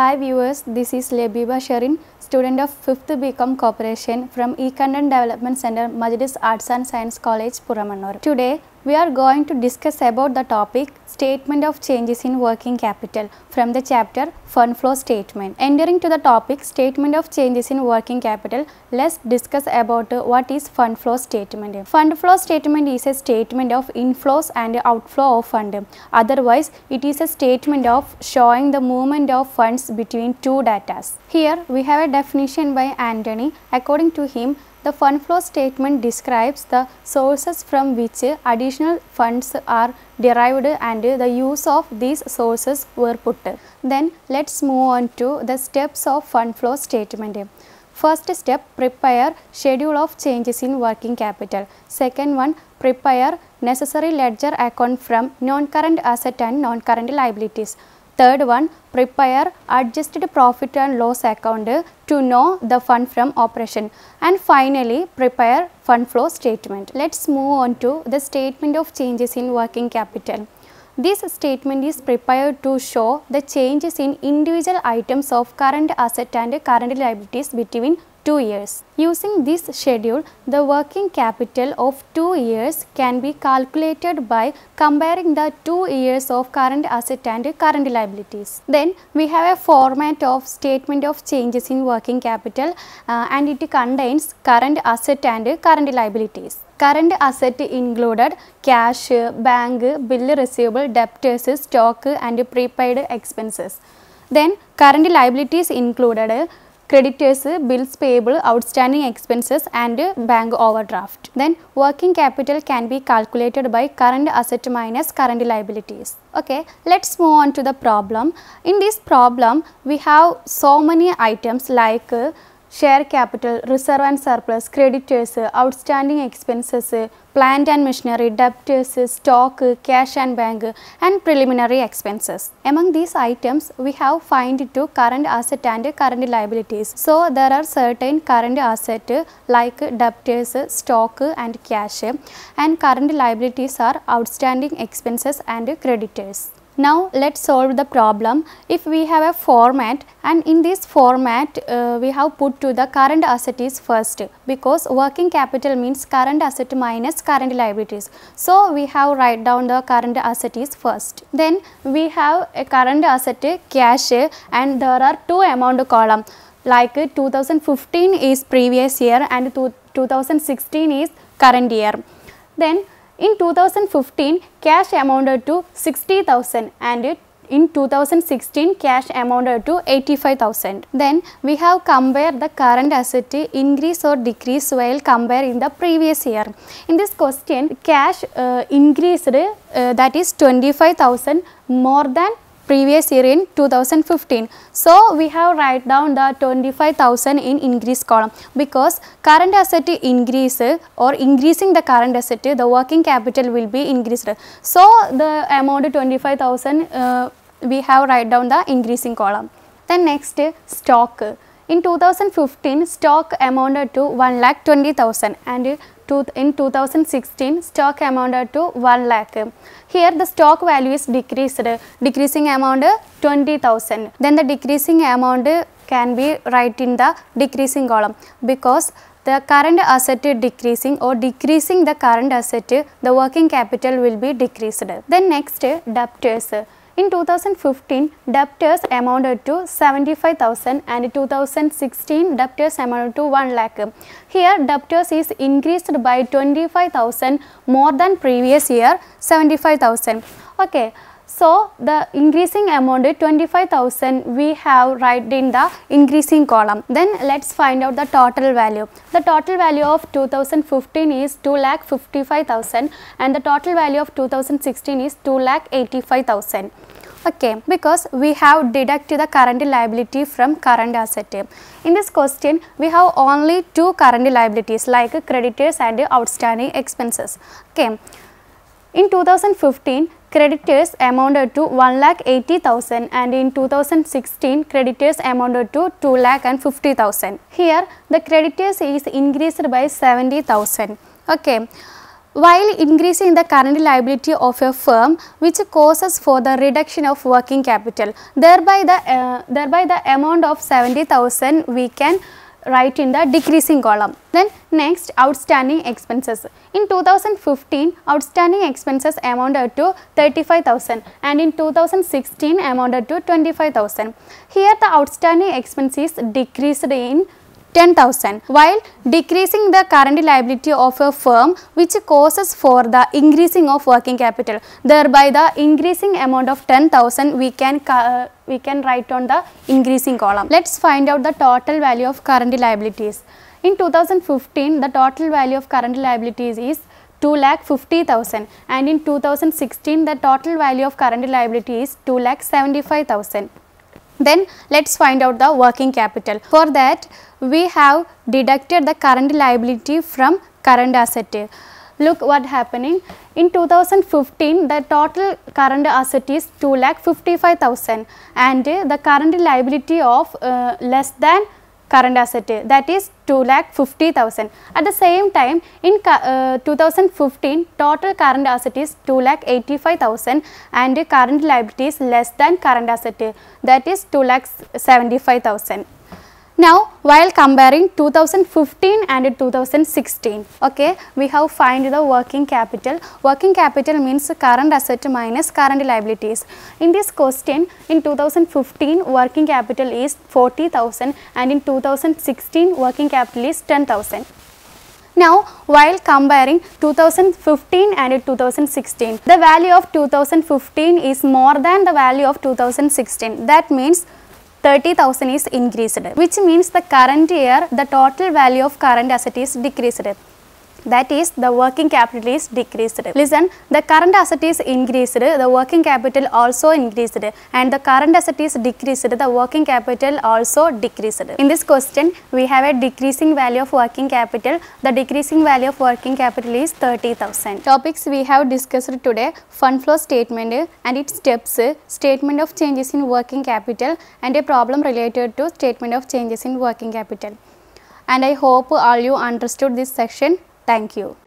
Hi viewers, this is Lebiba Sharin, student of 5th BCom Corporation from Econdan Development Center, Majidis Arts and Science College, Puramannur. Today, we are going to discuss about the topic Statement of Changes in Working Capital from the chapter Fund Flow Statement. Entering to the topic Statement of Changes in Working Capital, let's discuss about uh, what is Fund Flow Statement. Fund Flow Statement is a statement of inflows and outflow of fund. Otherwise, it is a statement of showing the movement of funds between two datas. Here, we have a definition by Anthony. According to him, the fund flow statement describes the sources from which additional funds are derived and the use of these sources were put. Then let's move on to the steps of fund flow statement. First step prepare schedule of changes in working capital. Second one prepare necessary ledger account from non-current asset and non-current liabilities. Third one, prepare adjusted profit and loss account to know the fund from operation. And finally, prepare fund flow statement. Let's move on to the statement of changes in working capital. This statement is prepared to show the changes in individual items of current asset and current liabilities between 2 years. Using this schedule, the working capital of 2 years can be calculated by comparing the 2 years of current asset and current liabilities. Then we have a format of statement of changes in working capital uh, and it contains current asset and current liabilities. Current asset included cash, bank, bill receivable, debtors, stock and prepaid expenses. Then current liabilities included creditors, bills payable, outstanding expenses and bank overdraft. Then working capital can be calculated by current asset minus current liabilities. Okay, let's move on to the problem. In this problem, we have so many items like share capital, reserve and surplus, creditors, outstanding expenses, plant and machinery, debtors, stock, cash and bank and preliminary expenses. Among these items, we have find two current asset and current liabilities. So, there are certain current asset like debtors, stock and cash and current liabilities are outstanding expenses and creditors. Now let us solve the problem if we have a format and in this format uh, we have put to the current asset is first because working capital means current asset minus current liabilities. So we have write down the current asset is first. Then we have a current asset cash and there are two amount column like 2015 is previous year and 2016 is current year. Then in 2015, cash amounted to 60,000 and in 2016 cash amounted to 85,000. Then we have compared the current asset increase or decrease while compare in the previous year. In this question cash uh, increased uh, that is 25,000 more than previous year in 2015. So we have write down the 25,000 in increase column because current asset increase or increasing the current asset the working capital will be increased. So the amount 25,000 uh, we have write down the increasing column. Then next stock. In 2015 stock amounted to 1,20,000 and in 2016 stock amounted to 1 lakh. Here the stock value is decreased, decreasing amount 20,000. Then the decreasing amount can be write in the decreasing column because the current asset decreasing or decreasing the current asset, the working capital will be decreased. Then next debtors. In 2015, debtors amounted to 75,000 and in 2016 debtors amounted to 1 lakh. Here debtors is increased by 25,000 more than previous year 75,000. Okay. So, the increasing amount 25,000 we have write in the increasing column. Then let us find out the total value. The total value of 2015 is 2 lakh 55,000 and the total value of 2016 is 2 lakh 85,000 okay because we have deducted the current liability from current asset in this question we have only two current liabilities like creditors and outstanding expenses okay in 2015 creditors amounted to 1 lakh 80,000 and in 2016 creditors amounted to 2 lakh and 50,000. Here the creditors is increased by 70,000. Okay while increasing the current liability of a firm which causes for the reduction of working capital thereby the uh, thereby the amount of 70000 we can write in the decreasing column then next outstanding expenses in 2015 outstanding expenses amounted to 35000 and in 2016 amounted to 25000 here the outstanding expenses decreased in 10,000 while decreasing the current liability of a firm which causes for the increasing of working capital thereby the increasing amount of 10,000 we can uh, we can write on the increasing column. Let's find out the total value of current liabilities. In 2015 the total value of current liabilities is 2 lakh 50,000 and in 2016 the total value of current liability is 2 lakh 75,000. Then let us find out the working capital. For that we have deducted the current liability from current asset. Look what happening. In 2015 the total current asset is 2,55,000 and the current liability of uh, less than current asset that is 2,50,000. At the same time in uh, 2015 total current asset is 2,85,000 and current liability is less than current asset that is 2,75,000. Now, while comparing 2015 and 2016, okay, we have find the working capital. Working capital means current asset minus current liabilities. In this question, in 2015, working capital is 40,000 and in 2016, working capital is 10,000. Now, while comparing 2015 and 2016, the value of 2015 is more than the value of 2016. That means 30,000 is increased, which means the current year the total value of current asset is decreased that is the working capital is decreased. Listen, the current asset is increased, the working capital also increased and the current asset is decreased, the working capital also decreased. In this question, we have a decreasing value of working capital. The decreasing value of working capital is 30,000. Topics we have discussed today, fund flow statement and its steps, statement of changes in working capital and a problem related to statement of changes in working capital. And I hope all you understood this section. Thank you.